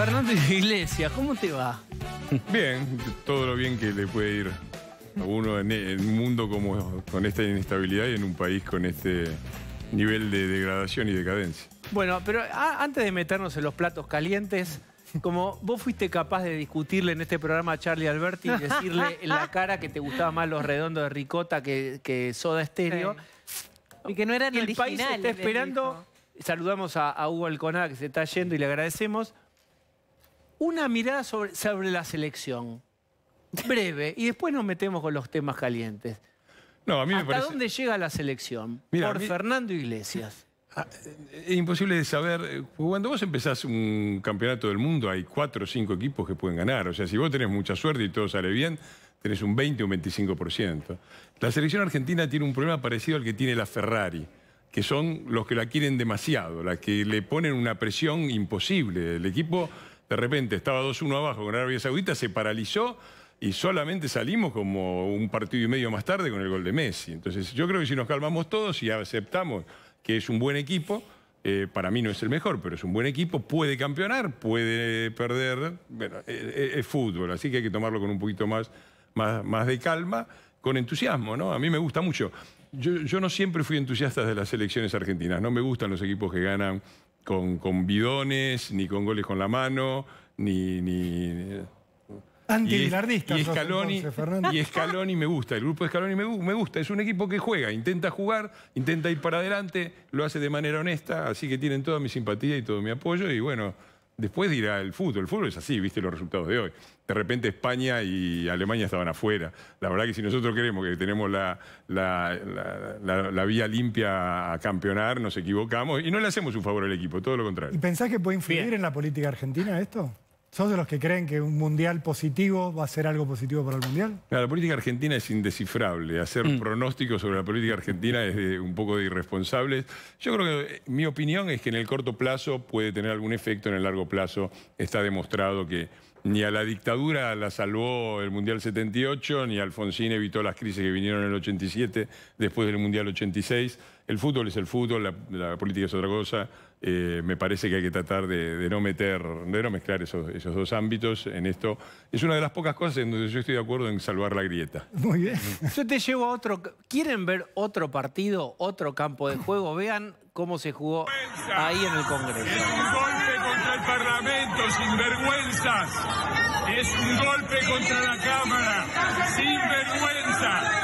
Fernando Iglesias, ¿cómo te va? Bien, todo lo bien que le puede ir a uno en un mundo como con esta inestabilidad y en un país con este nivel de degradación y decadencia. Bueno, pero antes de meternos en los platos calientes, como vos fuiste capaz de discutirle en este programa a Charlie Alberti y decirle en la cara que te gustaba más los redondos de ricota que, soda estéreo. Y que no eran El país está esperando. Saludamos a, a Hugo Alconada que se está yendo y le agradecemos una mirada sobre, la selección. Breve. Y después nos metemos con los temas calientes. No, a mí me ¿Hasta dónde llega la selección? Por Fernando Iglesias. Ah, eh, es imposible de saber. Eh, cuando vos empezás un campeonato del mundo, hay cuatro o cinco equipos que pueden ganar. O sea, si vos tenés mucha suerte y todo sale bien, tenés un 20 o un 25%. La selección argentina tiene un problema parecido al que tiene la Ferrari, que son los que la quieren demasiado, las que le ponen una presión imposible. El equipo de repente estaba 2-1 abajo con Arabia Saudita, se paralizó y solamente salimos como un partido y medio más tarde con el gol de Messi. Entonces yo creo que si nos calmamos todos y aceptamos que es un buen equipo, eh, para mí no es el mejor, pero es un buen equipo, puede campeonar, puede perder, eh, eh, es, fútbol, así que hay que tomarlo con un poquito más, más, más de calma, con entusiasmo, ¿no? A mí me gusta mucho. Yo, yo, no siempre fui entusiasta de las selecciones argentinas, no me gustan los equipos que ganan con, bidones, ni con goles con la mano, ni... ni y, y, Scaloni, y me gusta, el grupo de Scaloni me, me, gusta, es un equipo que juega, intenta jugar, intenta ir para adelante, lo hace de manera honesta, así que tienen toda mi simpatía y todo mi apoyo y bueno, Después dirá el fútbol. El fútbol es así, viste los resultados de hoy. De repente España y Alemania estaban afuera. La verdad que si nosotros queremos que tenemos la, la, vía limpia a campeonar, nos equivocamos y no le hacemos un favor al equipo, todo lo contrario. ¿Y pensás que puede influir en la política argentina esto? ¿Sos de los que creen que un mundial positivo va a ser algo positivo para el mundial? la política argentina es indescifrable. Hacer mm. pronósticos sobre la política argentina es un poco irresponsable. Yo creo que eh, mi opinión es que en el corto plazo puede tener algún efecto, en el largo plazo está demostrado que ni a la dictadura la salvó el Mundial 78, ni Alfonsín evitó las crisis que vinieron en el 87, después del Mundial 86. El fútbol es el fútbol, la, política es otra cosa. Eh, me parece que hay que tratar de, no meter, de no mezclar esos, dos ámbitos en esto. Es una de las pocas cosas en donde yo estoy de acuerdo en salvar la grieta. Muy bien. yo te llevo a otro... ¿Quieren ver otro partido, otro campo de juego? Vean cómo se jugó ahí en el Congreso. Es un golpe contra el Parlamento, sin vergüenzas. Es un golpe contra la Cámara, sin vergüenza.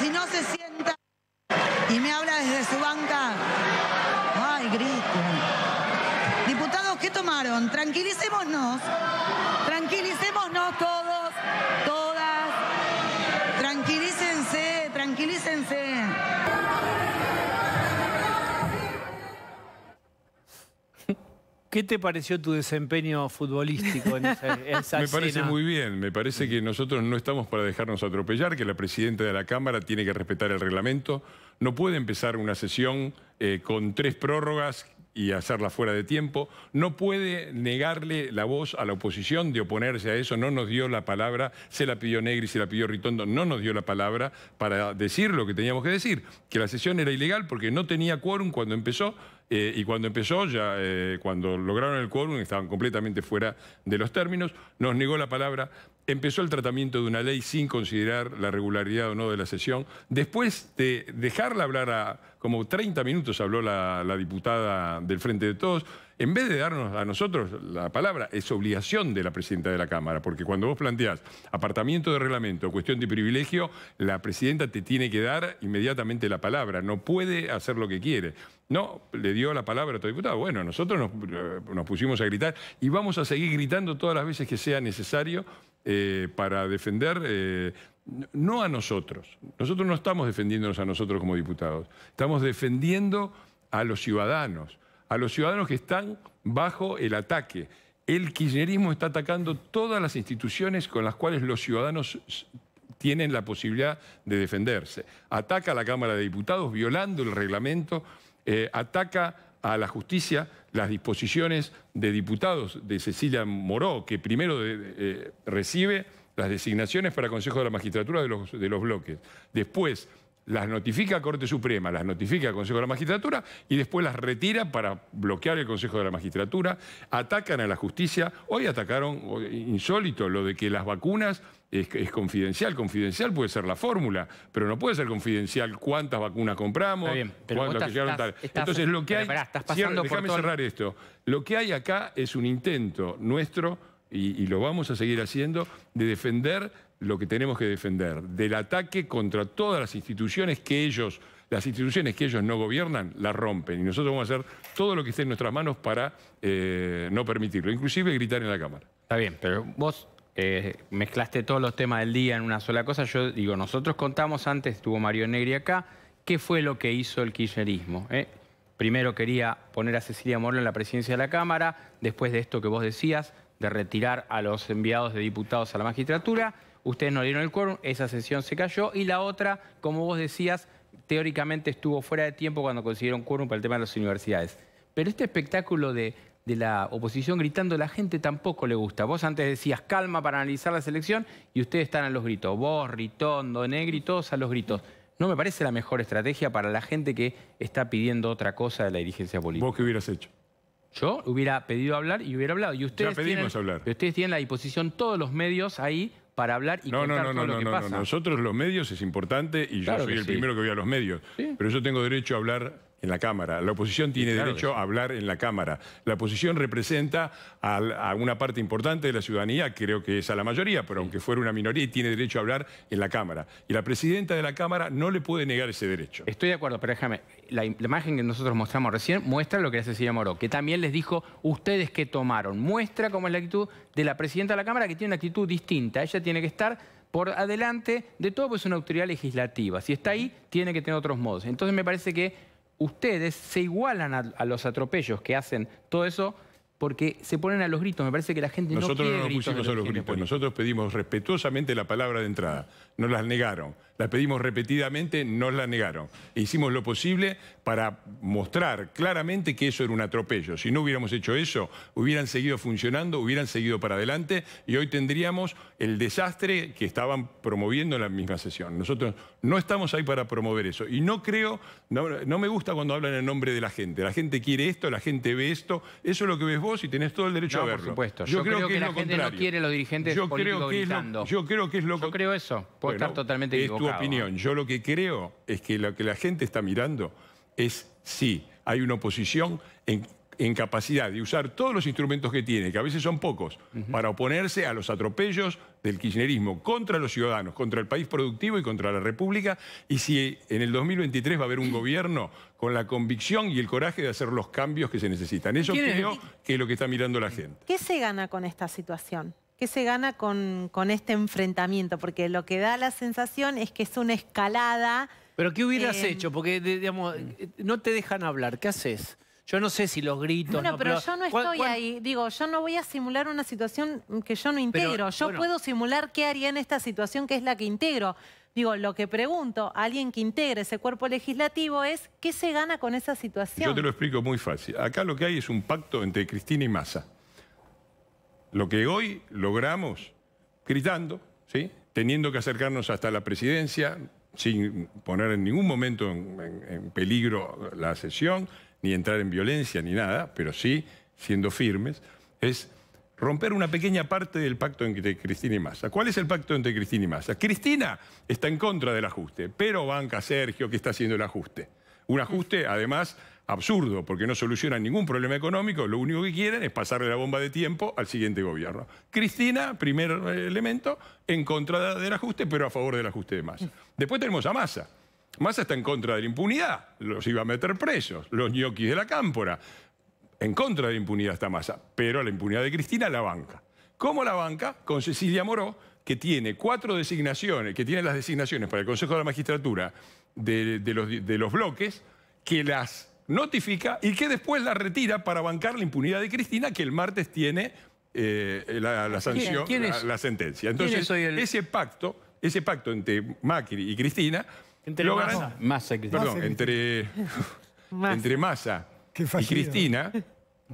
Si no se sienta y me habla desde su banca, ay, grito. Diputados, ¿qué tomaron? Tranquilicémonos. Tranquilicémonos con ¿Qué te pareció tu desempeño futbolístico en esa, esa Me parece muy bien. Me parece mm. que nosotros no estamos para dejarnos atropellar, que la presidenta de la Cámara tiene que respetar el reglamento. No puede empezar una sesión eh, con tres prórrogas y hacerla fuera de tiempo. No puede negarle la voz a la oposición de oponerse a eso. No nos dio la palabra, se la pidió Negri, se la pidió Ritondo, no nos dio la palabra para decir lo que teníamos que decir, que la sesión era ilegal porque no tenía quórum cuando empezó. Eh, y cuando empezó, ya eh, cuando lograron el quórum, estaban completamente fuera de los términos, nos negó la palabra, empezó el tratamiento de una ley sin considerar la regularidad o no de la sesión. Después de dejarla hablar a como 30 minutos habló la diputada del Frente de Todos, en vez de darnos a nosotros la palabra, es obligación de la presidenta de la Cámara, porque cuando vos planteás apartamiento de reglamento, cuestión de privilegio, la presidenta te tiene que dar inmediatamente la palabra, no puede hacer lo que quiere. No, le dio la palabra a tu diputado. Bueno, nosotros nos, eh, pusimos a gritar y vamos a seguir gritando todas las veces que sea necesario eh, para defender... Eh, no a nosotros. Nosotros no estamos defendiéndonos a nosotros como diputados. Estamos defendiendo a los ciudadanos a los ciudadanos que están bajo el ataque. El kirchnerismo está atacando todas las instituciones con las cuales los ciudadanos tienen la posibilidad de defenderse. Ataca a la Cámara de Diputados violando el reglamento, eh, ataca a la justicia las disposiciones de diputados de Cecilia Moró, que primero eh, recibe las designaciones para Consejo de la Magistratura de los, de los bloques. Después las notifica Corte Suprema, las notifica al Consejo de la Magistratura y después las retira para bloquear el Consejo de la Magistratura, atacan a la justicia. Hoy atacaron, insólito, lo de que las vacunas es, confidencial. Confidencial puede ser la fórmula, pero no puede ser confidencial cuántas vacunas compramos, cuántas que llegaron Entonces lo que hay... cerrar esto. Lo que hay acá es un intento nuestro, y lo vamos a seguir haciendo, de defender lo que tenemos que defender del ataque contra todas las instituciones que ellos, las instituciones que ellos no gobiernan, las rompen. Y nosotros vamos a hacer todo lo que esté en nuestras manos para eh, no permitirlo, inclusive gritar en la Cámara. Está bien, pero vos eh, mezclaste todos los temas del día en una sola cosa. Yo digo, nosotros contamos antes, estuvo Mario Negri acá, qué fue lo que hizo el kirchnerismo. Eh? Primero quería poner a Cecilia Morlo en la presidencia de la Cámara, después de esto que vos decías, de retirar a los enviados de diputados a la magistratura ustedes no dieron el quórum, esa sesión se cayó. Y la otra, como vos decías, teóricamente estuvo fuera de tiempo cuando consiguieron quórum para el tema de las universidades. Pero este espectáculo de, la oposición gritando, la gente tampoco le gusta. Vos antes decías calma para analizar la selección y ustedes están a los gritos. Vos, Ritondo, Negri, todos a los gritos. No me parece la mejor estrategia para la gente que está pidiendo otra cosa de la dirigencia política. ¿Vos qué hubieras hecho? Yo hubiera pedido hablar y hubiera hablado. Y ustedes pedimos tienen, hablar. Ustedes tienen la disposición todos los medios ahí para hablar y no, no, no, No, no, nosotros los medios es importante y yo soy el primero que voy a los medios. Pero yo tengo derecho a hablar en la Cámara. La oposición tiene derecho a hablar en la Cámara. La oposición representa a, una parte importante de la ciudadanía, creo que es a la mayoría, pero aunque fuera una minoría, tiene derecho a hablar en la Cámara. Y la presidenta de la Cámara no le puede negar ese derecho. Estoy de acuerdo, pero déjame, la, imagen que nosotros mostramos recién muestra lo que hace Cecilia Moró, que también les dijo ustedes que tomaron. Muestra cómo es la actitud de la presidenta de la Cámara, que tiene una actitud distinta. Ella tiene que estar por adelante de todo, pues es una autoridad legislativa. Si está ahí, tiene que tener otros modos. Entonces me parece que ustedes se igualan a, los atropellos que hacen todo eso porque se ponen a los gritos. Me parece que la gente no quiere nos a los gritos. Nosotros pedimos respetuosamente la palabra de entrada. Nos las negaron. La pedimos repetidamente, nos la negaron. hicimos lo posible para mostrar claramente que eso era un atropello. Si no hubiéramos hecho eso, hubieran seguido funcionando, hubieran seguido para adelante y hoy tendríamos el desastre que estaban promoviendo en la misma sesión. Nosotros no estamos ahí para promover eso. Y no creo, no, me gusta cuando hablan en nombre de la gente. La gente quiere esto, la gente ve esto. Eso es lo que ves vos y tenés todo el derecho a verlo. Por supuesto. Yo, creo, que, la gente no quiere los dirigentes yo políticos creo yo creo que es Yo creo eso. Puedo estar totalmente equivocado opinión. Yo lo que creo es que lo que la gente está mirando es si hay una oposición en, capacidad de usar todos los instrumentos que tiene, que a veces son pocos, para oponerse a los atropellos del kirchnerismo contra los ciudadanos, contra el país productivo y contra la República, y si en el 2023 va a haber un gobierno con la convicción y el coraje de hacer los cambios que se necesitan. Eso creo que es lo que está mirando la gente. ¿Qué se gana con esta situación? ¿Qué se gana con, este enfrentamiento? Porque lo que da la sensación es que es una escalada... Pero ¿qué hubieras eh, hecho? Porque, digamos, mm. eh, no te dejan hablar. ¿Qué haces? Yo no sé si los gritos... Bueno, no, pero, yo no estoy ahí. Digo, yo no voy a simular una situación que yo no integro. yo puedo simular qué haría en esta situación que es la que integro. Digo, lo que pregunto a alguien que integre ese cuerpo legislativo es, ¿qué se gana con esa situación? Yo te lo explico muy fácil. Acá lo que hay es un pacto entre Cristina y Massa lo que hoy logramos gritando, ¿sí? teniendo que acercarnos hasta la presidencia, sin poner en ningún momento en, en, peligro la sesión, ni entrar en violencia, ni nada, pero sí siendo firmes, es romper una pequeña parte del pacto entre Cristina y Massa. ¿Cuál es el pacto entre Cristina y Massa? Cristina está en contra del ajuste, pero banca Sergio que está haciendo el ajuste. Un ajuste, además, absurdo, porque no solucionan ningún problema económico, lo único que quieren es pasarle la bomba de tiempo al siguiente gobierno. Cristina, primer eh, elemento, en contra del ajuste, pero a favor del ajuste de masa. Después tenemos a Massa. Massa está en contra de la impunidad, los iba a meter presos, los ñoquis de la cámpora. En contra de la impunidad está Massa, pero a la impunidad de Cristina la banca. ¿Cómo la banca? Con Cecilia Moró, que tiene cuatro designaciones, que tiene las designaciones para el Consejo de la Magistratura de, de los bloques, que las notifica y que después la retira para bancar la impunidad de Cristina, que el martes tiene eh, la, sanción, la, sentencia. Entonces, ese pacto, ese pacto entre Macri y Cristina. Entre Massa. y Cristina. Perdón, entre. Entre Massa y Cristina,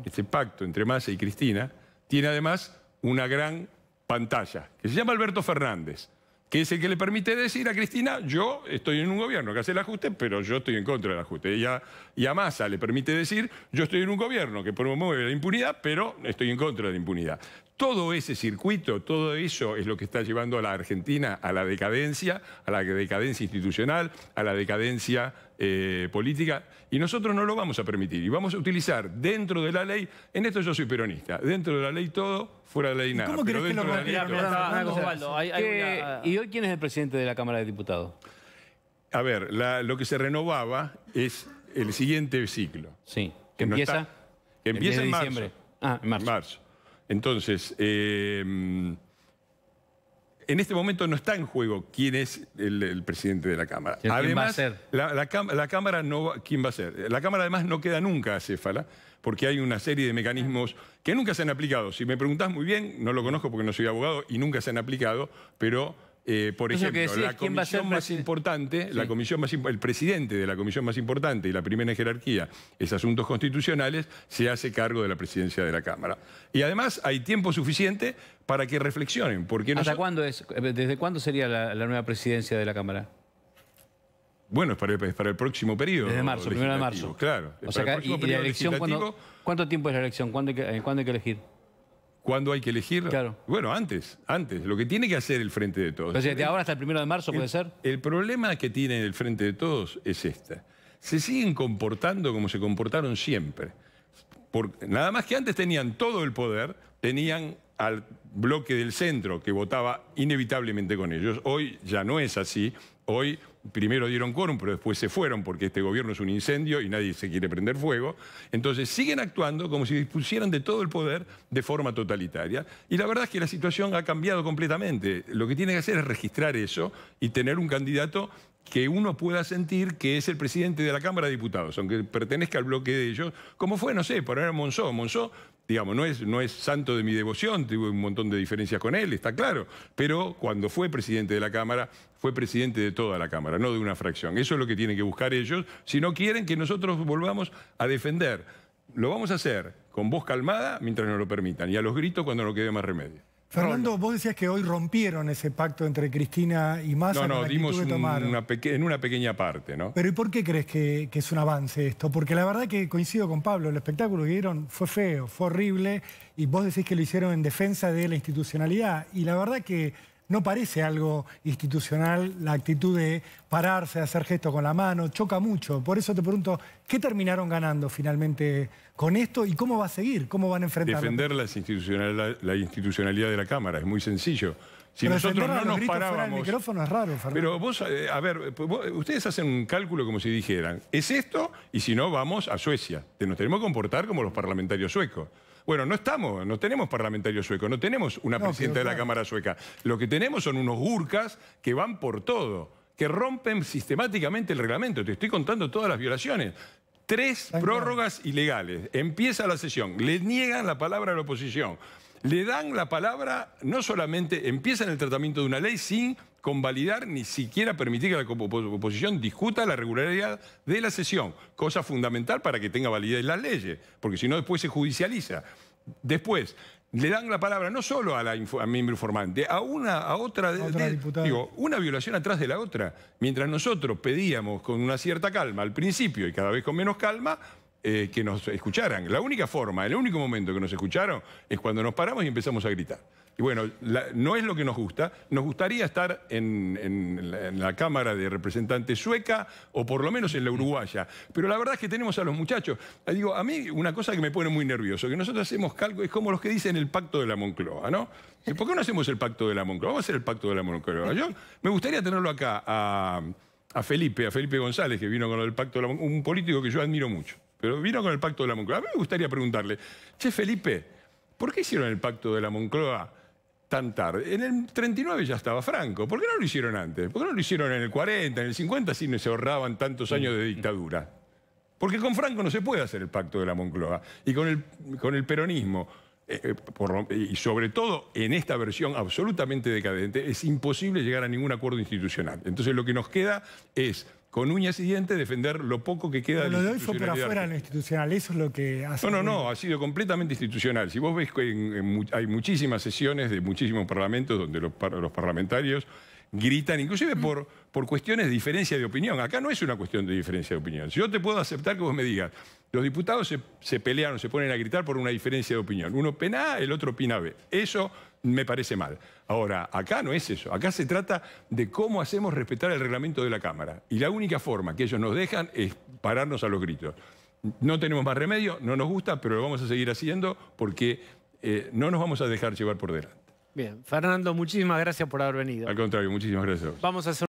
ese pacto entre Massa y Cristina, tiene además una gran pantalla, que se llama Alberto Fernández que es el que le permite decir a Cristina, yo estoy en un gobierno que hace el ajuste, pero yo estoy en contra del ajuste. Y a, y Massa le permite decir, yo estoy en un gobierno que promueve la impunidad, pero estoy en contra de la impunidad. Todo ese circuito, todo eso es lo que está llevando a la Argentina a la decadencia, a la decadencia institucional, a la decadencia eh, política, y nosotros no lo vamos a permitir. Y vamos a utilizar dentro de la ley, en esto yo soy peronista, dentro de la ley todo, fuera de la ley nada. ¿Cómo que a eh, ¿Y hoy quién es el presidente de la Cámara de Diputados? A ver, lo que se renovaba es el siguiente ciclo. Sí, que, empieza... que empieza en, Marzo. Ah, En marzo. Entonces, em, en este momento no está en juego quién es el, presidente de la Cámara. ¿Quién va a ser? La, Cámara no ¿Quién va a ser? La Cámara además no queda nunca acéfala porque hay una serie de mecanismos que nunca se han aplicado. Si me preguntás muy bien, no lo conozco porque no soy abogado y nunca se han aplicado, pero eh, por ejemplo, la comisión más importante, la comisión más, el presidente de la comisión más importante y la primera jerarquía es asuntos constitucionales, se hace cargo de la presidencia de la Cámara. Y además hay tiempo suficiente para que reflexionen. ¿Hasta cuándo es? Eh, ¿Desde cuándo sería la, nueva presidencia de la Cámara? Bueno, es para, el, próximo periodo. Desde marzo, primero de marzo. Claro. ¿cuánto, tiempo es la elección? ¿cuándo hay que eh, elegir? ¿Cuándo hay que elegir? Bueno, antes, antes. Lo que tiene que hacer el Frente de Todos. de ahora hasta el primero de marzo, ¿puede ser? El problema que tiene el Frente de Todos es este. Se siguen comportando como se comportaron siempre. nada más que antes tenían todo el poder, tenían al bloque del centro que votaba inevitablemente con ellos. Hoy ya no es así. Hoy primero dieron quórum, pero después se fueron porque este gobierno es un incendio y nadie se quiere prender fuego. Entonces siguen actuando como si dispusieran de todo el poder de forma totalitaria. Y la verdad es que la situación ha cambiado completamente. Lo que tiene que hacer es registrar eso y tener un candidato que uno pueda sentir que es el presidente de la Cámara de Diputados, aunque pertenezca al bloque de ellos, como fue, no sé, por ahora Monzó. Monzó, digamos, no es, no es santo de mi devoción, tuve un montón de diferencias con él, está claro, pero cuando fue presidente de la Cámara, fue presidente de toda la Cámara, no de una fracción. Eso es lo que tienen que buscar ellos, si no quieren que nosotros volvamos a defender. Lo vamos a hacer con voz calmada mientras nos lo permitan y a los gritos cuando no quede más remedio. Fernando, vos decías que hoy rompieron ese pacto entre Cristina y Massa. en una pequeña parte, ¿no? Pero ¿y por qué crees que, que, es un avance esto? Porque la verdad que coincido con Pablo, el espectáculo que dieron fue feo, fue horrible, y vos decís que lo hicieron en defensa de la institucionalidad, y la verdad que no parece algo institucional la actitud de pararse, hacer gestos con la mano, choca mucho. Por eso te pregunto, ¿qué terminaron ganando finalmente con esto y cómo va a seguir? ¿Cómo van a enfrentar? Defender la, institucionalidad de la Cámara, es muy sencillo. Si nosotros no nos parábamos... El micrófono es raro, Pero vos, eh, a ver, pues, ustedes hacen un cálculo como si dijeran, es esto y si no vamos a Suecia. Nos tenemos que comportar como los parlamentarios suecos. Bueno, no estamos, no tenemos parlamentarios suecos, no tenemos una presidenta de la Cámara sueca. Lo que tenemos son unos gurkas que van por todo, que rompen sistemáticamente el reglamento. Te estoy contando todas las violaciones. Tres prórrogas ilegales. Empieza la sesión, le niegan la palabra a la oposición le dan la palabra, no solamente empiezan el tratamiento de una ley sin convalidar, ni siquiera permitir que la oposición discuta la regularidad de la sesión, cosa fundamental para que tenga validez las leyes, porque si no después se judicializa. Después, le dan la palabra no solo a la miembro informante, a una, a otra, de, digo, una violación atrás de la otra. Mientras nosotros pedíamos con una cierta calma al principio y cada vez con menos calma, eh, que nos escucharan. La única forma, el único momento que nos escucharon es cuando nos paramos y empezamos a gritar. Y bueno, no es lo que nos gusta. Nos gustaría estar en, la, Cámara de Representantes sueca o por lo menos en la uruguaya. Pero la verdad es que tenemos a los muchachos. Ah, digo, a mí una cosa que me pone muy nervioso, que nosotros hacemos cálculo, es como los que dicen el pacto de la Moncloa, ¿no? ¿Por qué no hacemos el pacto de la Moncloa? Vamos a hacer el pacto de la Moncloa. Yo me gustaría tenerlo acá a, a Felipe, a Felipe González, que vino con el pacto de la Moncloa, un político que yo admiro mucho, pero vino con el pacto de la Moncloa. A mí me gustaría preguntarle, che Felipe, ¿por qué hicieron el pacto de la Moncloa? tan tarde? En el 39 ya estaba Franco. ¿Por qué no lo hicieron antes? ¿Por qué no lo hicieron en el 40, en el 50 si no se ahorraban tantos años de dictadura? Porque con Franco no se puede hacer el pacto de la Moncloa. Y con el, con el peronismo, eh, eh, y sobre todo en esta versión absolutamente decadente, es imposible llegar a ningún acuerdo institucional. Entonces lo que nos queda es con uñas y dientes defender lo poco que queda Pero de lo de lo institucional, eso es lo que No, no, no, ha sido completamente institucional. Si vos ves que hay muchísimas sesiones de muchísimos parlamentos donde los, los parlamentarios gritan, inclusive por, por cuestiones de diferencia de opinión. Acá no es una cuestión de diferencia de opinión. Si yo te puedo aceptar que vos me digas, los diputados se, se pelearon, se ponen a gritar por una diferencia de opinión. Uno opina A, el otro opina B. Eso me parece mal. Ahora, acá no es eso. Acá se trata de cómo hacemos respetar el reglamento de la Cámara. Y la única forma que ellos nos dejan es pararnos a los gritos. No tenemos más remedio, no nos gusta, pero lo vamos a seguir haciendo porque eh, no nos vamos a dejar llevar por delante. Bien, Fernando, muchísimas gracias por haber venido. Al contrario, muchísimas gracias. Vamos a hacer